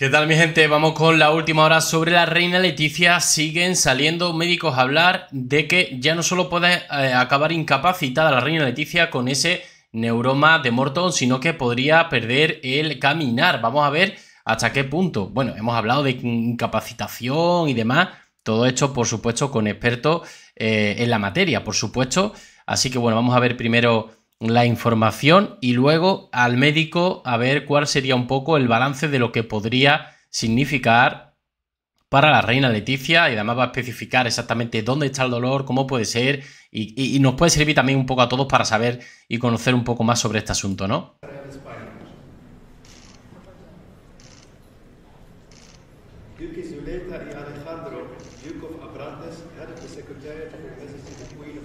¿Qué tal mi gente? Vamos con la última hora sobre la reina Leticia. Siguen saliendo médicos a hablar de que ya no solo puede eh, acabar incapacitada la reina Leticia con ese neuroma de Morton, sino que podría perder el caminar. Vamos a ver hasta qué punto. Bueno, hemos hablado de incapacitación y demás. Todo esto, por supuesto, con expertos eh, en la materia, por supuesto. Así que bueno, vamos a ver primero la información y luego al médico a ver cuál sería un poco el balance de lo que podría significar para la reina Leticia y además va a especificar exactamente dónde está el dolor, cómo puede ser y, nos puede servir también un poco a todos para saber y conocer un poco más sobre este asunto, ¿no?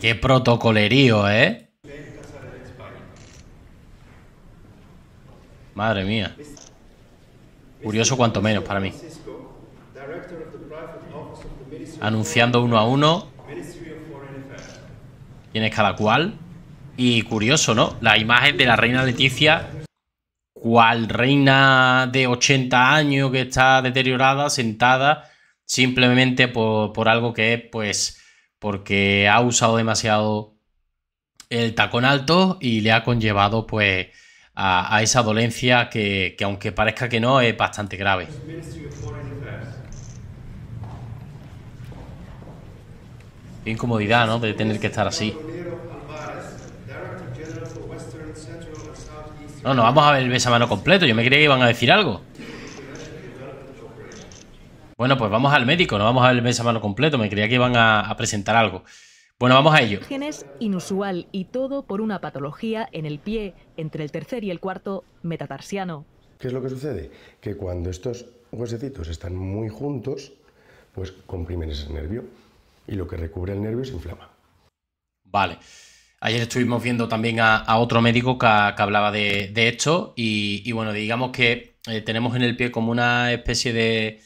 Qué protocolerío, ¿eh? Madre mía. Curioso cuanto menos para mí. Anunciando uno a uno Tienes cada cual. Y curioso, ¿no? La imagen de la reina Leticia, cual reina de 80 años que está deteriorada, sentada, simplemente por, por algo que es, pues, porque ha usado demasiado el tacón alto y le ha conllevado, pues, a, esa dolencia que, que, aunque parezca que no, es bastante grave. incomodidad, ¿no? De tener que estar así. No, no, vamos a ver el mano completo. Yo me creía que iban a decir algo. Bueno, pues vamos al médico, no vamos a ver el mano completo. Me creía que iban a presentar algo. Bueno, vamos a ello. Genes inusual y todo por una patología en el pie entre el tercer y el cuarto metatarsiano. ¿Qué es lo que sucede? Que cuando estos huesecitos están muy juntos, pues comprimen ese nervio y lo que recubre el nervio se inflama. Vale. Ayer estuvimos viendo también a, otro médico que, hablaba de, esto y, bueno, digamos que eh, tenemos en el pie como una especie de,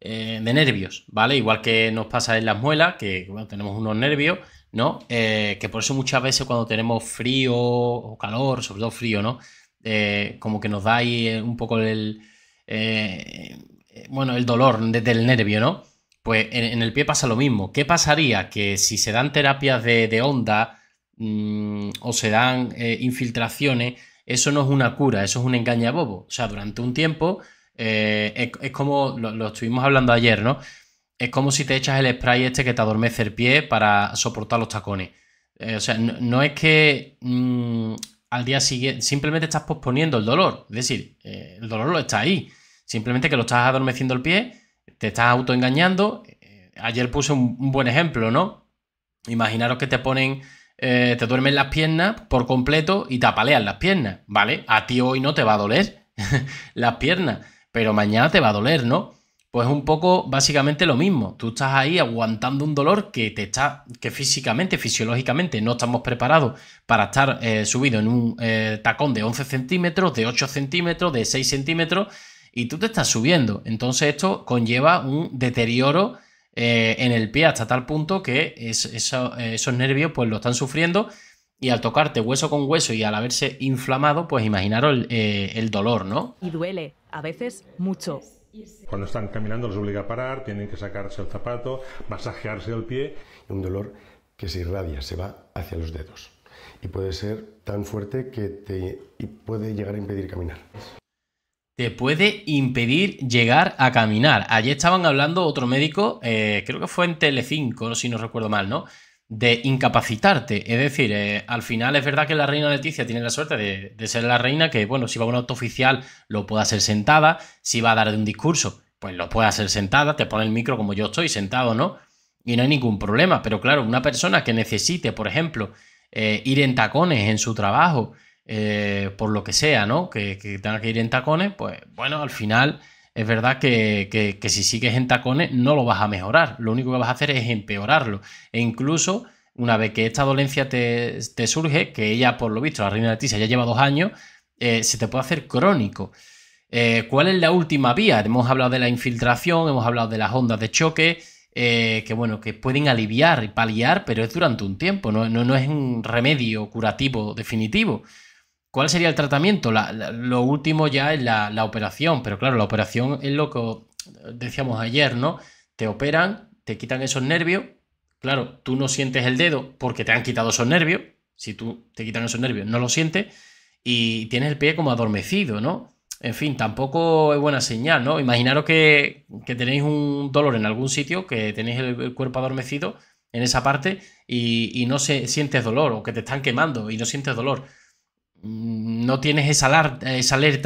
eh, de nervios, ¿vale? Igual que nos pasa en las muelas, que bueno, tenemos unos nervios ¿no? Eh, que por eso muchas veces cuando tenemos frío o calor, sobre todo frío, ¿no? Eh, como que nos da ahí eh, un poco el, bueno, el dolor desde el nervio, ¿no? Pues en, el pie pasa lo mismo. ¿Qué pasaría? Que si se dan terapias de, onda mm, o se dan infiltraciones, eso no es una cura, eso es un bobo. O sea, durante un tiempo es, como lo, estuvimos hablando ayer, ¿no? es como si te echas el spray este que te adormece el pie para soportar los tacones. Eh, o sea, no, es que mm, al día siguiente, simplemente estás posponiendo el dolor. Es decir, eh, el dolor lo está ahí. Simplemente que lo estás adormeciendo el pie, te estás autoengañando. Eh, ayer puse un, buen ejemplo, ¿no? Imaginaros que te ponen, te duermen las piernas por completo y te apalean las piernas, ¿vale? A ti hoy no te va a doler las piernas, pero mañana te va a doler, ¿no? Pues un poco básicamente lo mismo. Tú estás ahí aguantando un dolor que te está, que físicamente, fisiológicamente no estamos preparados para estar eh, subido en un eh, tacón de 11 centímetros, de 8 centímetros, de 6 centímetros y tú te estás subiendo. Entonces esto conlleva un deterioro eh, en el pie hasta tal punto que es, esos nervios pues lo están sufriendo y al tocarte hueso con hueso y al haberse inflamado, pues imaginaros el, el dolor, ¿no? Y duele, a veces mucho. Cuando están caminando los obliga a parar, tienen que sacarse el zapato, masajearse el pie. y Un dolor que se irradia, se va hacia los dedos y puede ser tan fuerte que te puede llegar a impedir caminar. Te puede impedir llegar a caminar. Ayer estaban hablando otro médico, eh, creo que fue en Telecinco, si no recuerdo mal, ¿no? de incapacitarte. Es decir, eh, al final es verdad que la reina Leticia tiene la suerte de, ser la reina que, bueno, si va a un auto oficial lo pueda hacer sentada, si va a dar un discurso, pues lo pueda hacer sentada, te pone el micro como yo estoy, sentado, ¿no? Y no hay ningún problema. Pero claro, una persona que necesite, por ejemplo, eh, ir en tacones en su trabajo, eh, por lo que sea, ¿no? que tenga que ir en tacones, pues bueno, al final es verdad que, que, si sigues en tacones no lo vas a mejorar, lo único que vas a hacer es empeorarlo. E incluso una vez que esta dolencia te, surge, que ella por lo visto, la reina Leticia ya lleva dos años, eh, se te puede hacer crónico. Eh, ¿Cuál es la última vía? Hemos hablado de la infiltración, hemos hablado de las ondas de choque, eh, que bueno, que pueden aliviar y paliar, pero es durante un tiempo, no, no es un remedio curativo definitivo. ¿Cuál sería el tratamiento? lo último ya es la, operación, pero claro, la operación es lo que decíamos ayer, ¿no? Te operan, te quitan esos nervios, claro, tú no sientes el dedo porque te han quitado esos nervios, si tú te quitan esos nervios no lo sientes y tienes el pie como adormecido, ¿no? En fin, tampoco es buena señal, ¿no? Imaginaros que, tenéis un dolor en algún sitio, que tenéis el, cuerpo adormecido en esa parte y, no se, sientes dolor o que te están quemando y no sientes dolor Mm, no tienes esa, alerta,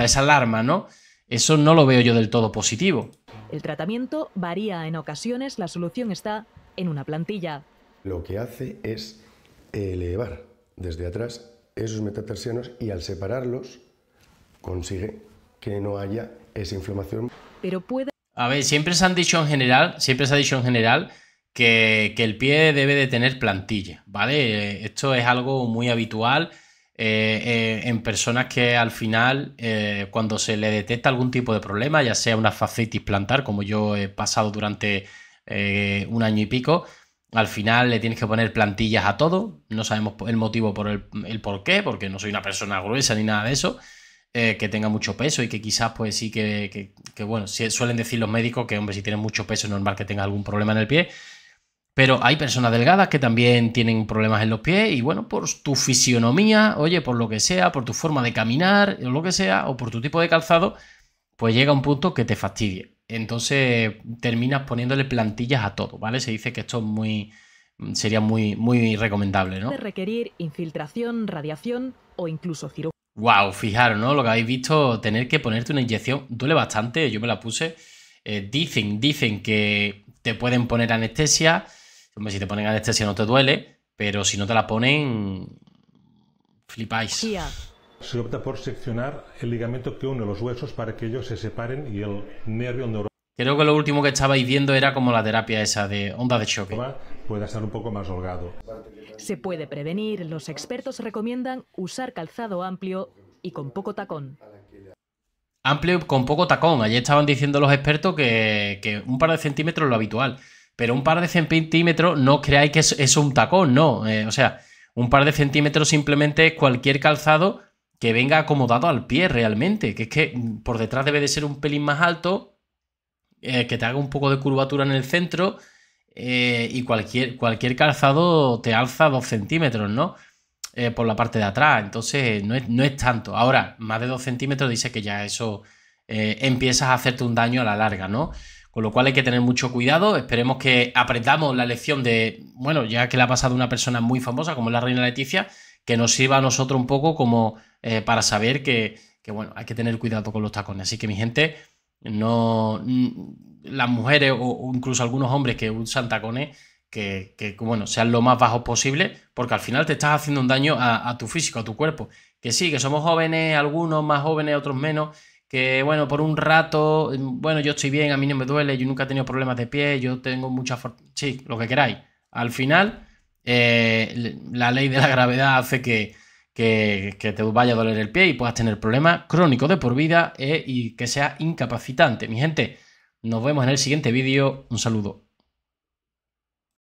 esa alarma, ¿no? Eso no lo veo yo del todo positivo. El tratamiento varía en ocasiones, la solución está en una plantilla. Lo que hace es eh, elevar desde atrás esos metatarsianos y al separarlos consigue que no haya esa inflamación. Pero puede... A ver, siempre se han dicho en general, siempre se ha dicho en general que, que el pie debe de tener plantilla, ¿vale? Esto es algo muy habitual eh, eh, en personas que al final, eh, cuando se le detecta algún tipo de problema, ya sea una fascitis plantar, como yo he pasado durante un año y pico, al final le tienes que poner plantillas a todo. No sabemos el motivo por el, por qué, porque no soy una persona gruesa ni nada de eso. que tenga mucho peso y que quizás pues sí que, que bueno, suelen decir los médicos que hombre si tienes mucho peso es normal que tenga algún problema en el pie, pero hay personas delgadas que también tienen problemas en los pies y bueno, por tu fisionomía, oye, por lo que sea, por tu forma de caminar, o lo que sea, o por tu tipo de calzado, pues llega un punto que te fastidie. Entonces terminas poniéndole plantillas a todo, ¿vale? Se dice que esto es muy, sería muy, muy recomendable, ¿no? De requerir infiltración, radiación o incluso cirugía. Wow, fijaros, ¿no? Lo que habéis visto, tener que ponerte una inyección duele bastante, yo me la puse. Eh, dicen, dicen que te pueden poner anestesia, Hombre, si te ponen anestesia no te duele, pero si no te la ponen, flipáis. Se opta por seccionar el ligamento que une los huesos para que ellos se separen y el nervio Creo que lo último que estabais viendo era como la terapia esa de onda de choque. Puede estar un poco más holgado. Se puede prevenir. Los expertos recomiendan usar calzado amplio y con poco tacón. Amplio con poco tacón. Ayer estaban diciendo los expertos que, que un par de centímetros es lo habitual. Pero un par de centímetros no creáis que es, un tacón, no. Eh, o sea, un par de centímetros simplemente es cualquier calzado que venga acomodado al pie realmente. Que es que mm, por detrás debe de ser un pelín más alto, eh, que te haga un poco de curvatura en el centro. Eh, y cualquier, cualquier calzado te alza dos centímetros, ¿no? por la parte de atrás. Entonces, no es, no es tanto. Ahora, más de dos centímetros dice que ya eso eh, empiezas a hacerte un daño a la larga, ¿no? Con lo cual hay que tener mucho cuidado. Esperemos que aprendamos la lección de, bueno, ya que la ha pasado una persona muy famosa como la reina Leticia, que nos sirva a nosotros un poco como eh, para saber que, bueno, hay que tener cuidado con los tacones. Así que mi gente, no mm, las mujeres o, incluso algunos hombres que usan tacones, que, bueno, sean lo más bajos posible, porque al final te estás haciendo un daño a, a tu físico, a tu cuerpo. Que sí, que somos jóvenes, algunos más jóvenes, otros menos que bueno, por un rato, mm, bueno, yo estoy bien, a mí no me duele, yo nunca he tenido problemas de pie, yo tengo mucha sí, lo que queráis. Al final, eh, la ley de la gravedad hace que, te vaya a doler el pie y puedas tener problemas crónicos de por vida eh, y que sea incapacitante. Mi gente, nos vemos en el siguiente vídeo. Un saludo.